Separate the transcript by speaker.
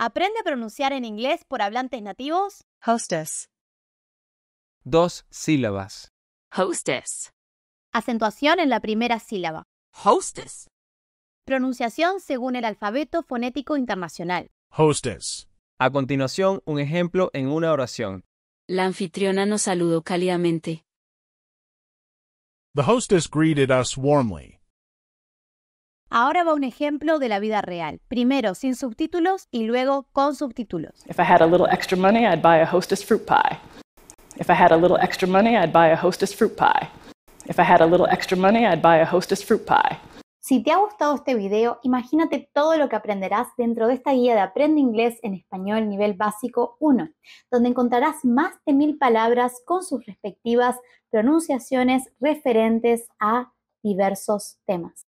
Speaker 1: Aprende a pronunciar en inglés por hablantes nativos.
Speaker 2: Hostess. Dos sílabas.
Speaker 1: Hostess. Acentuación en la primera sílaba. Hostess. Pronunciación según el alfabeto fonético internacional.
Speaker 3: Hostess. A continuación, un ejemplo en una oración.
Speaker 1: La anfitriona nos saludó cálidamente.
Speaker 4: The hostess greeted us warmly.
Speaker 1: Ahora va un ejemplo de la vida real. Primero sin subtítulos y luego con subtítulos.
Speaker 5: If I had a little extra money, I'd buy a fruit pie. If I had a little extra money, I'd buy a Hostess pie. If I had a little extra money, I'd buy a Hostess pie.
Speaker 1: Si te ha gustado este video, imagínate todo lo que aprenderás dentro de esta guía de Aprende Inglés en Español Nivel Básico 1, donde encontrarás más de mil palabras con sus respectivas pronunciaciones referentes a diversos temas.